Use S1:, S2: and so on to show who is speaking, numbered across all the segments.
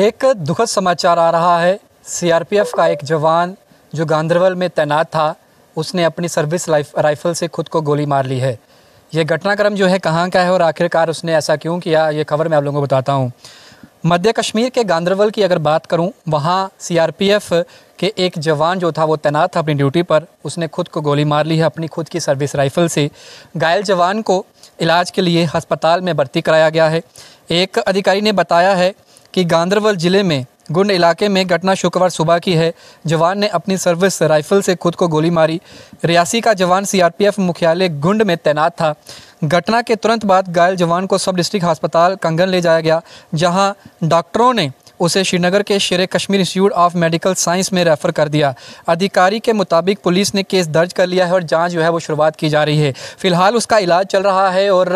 S1: एक दुखद समाचार आ रहा है सीआरपीएफ का एक जवान जो गांधरबल में तैनात था उसने अपनी सर्विस लाइफ राइफल से खुद को गोली मार ली है ये घटनाक्रम जो है कहाँ का है और आखिरकार उसने ऐसा क्यों किया ये खबर मैं आप लोगों को बताता हूँ मध्य कश्मीर के गांधरबल की अगर बात करूँ वहाँ सी के एक जवान जो था वो तैनात था अपनी ड्यूटी पर उसने खुद को गोली मार ली है अपनी खुद की सर्विस राइफल से घायल जवान को इलाज के लिए अस्पताल में भर्ती कराया गया है एक अधिकारी ने बताया है कि गांधरबल जिले में गुंड इलाके में घटना शुक्रवार सुबह की है जवान ने अपनी सर्विस राइफल से खुद को गोली मारी रियासी का जवान सीआरपीएफ मुख्यालय गुंड में तैनात था घटना के तुरंत बाद घायल जवान को सब डिस्ट्रिक्ट अस्पताल कंगन ले जाया गया जहां डॉक्टरों ने उसे श्रीनगर के Sher Kashmir institute of medical science में रेफ़र कर दिया अधिकारी के मुताबिक पुलिस ने केस दर्ज कर लिया है और जाँच जो है वो शुरुआत की जा रही है फ़िलहाल उसका इलाज चल रहा है और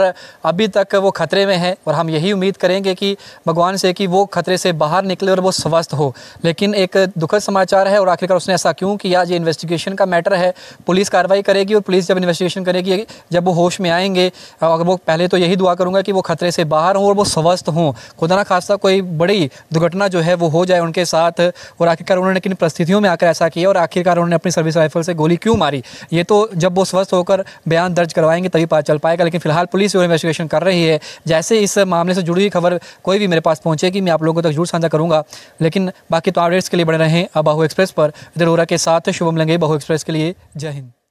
S1: अभी तक वो ख़तरे में है और हम यही उम्मीद करेंगे कि भगवान से कि वो ख़तरे से बाहर निकले और वो स्वस्थ हो लेकिन एक दुखद समाचार है और आखिरकार उसने ऐसा क्यों किया ये इन्वेस्टिगेशन का मैटर है पुलिस कार्रवाई करेगी और पुलिस जब इन्वेस्टिगेशन करेगी जब वो होश में आएंगे अगर वो पहले तो यही दुआ करूँगा कि वो ख़तरे से बाहर हों और वो स्वस्थ हों खुदा ना खासा कोई बड़ी दुर्घटना घटना जो है वो हो जाए उनके साथ और आखिरकार उन्होंने किन परिस्थितियों में आकर ऐसा किया और आखिरकार उन्होंने अपनी सर्विस राइफल से गोली क्यों मारी ये तो जब वो स्वस्थ होकर बयान दर्ज करवाएंगे तभी पता चल पाएगा लेकिन फिलहाल पुलिस और इन्वेस्टिगेशन कर रही है जैसे इस मामले से जुड़ी हुई खबर कोई भी मेरे पास पहुंचेगी मैं आप लोगों तक जरूर साझा करूंगा लेकिन बाकी तो अपडेट्स के लिए बने रहें अब बाहू एक्सप्रेस पर इधर के साथ शुभम लंगे बाहू एक्सप्रेस के लिए जय हिंद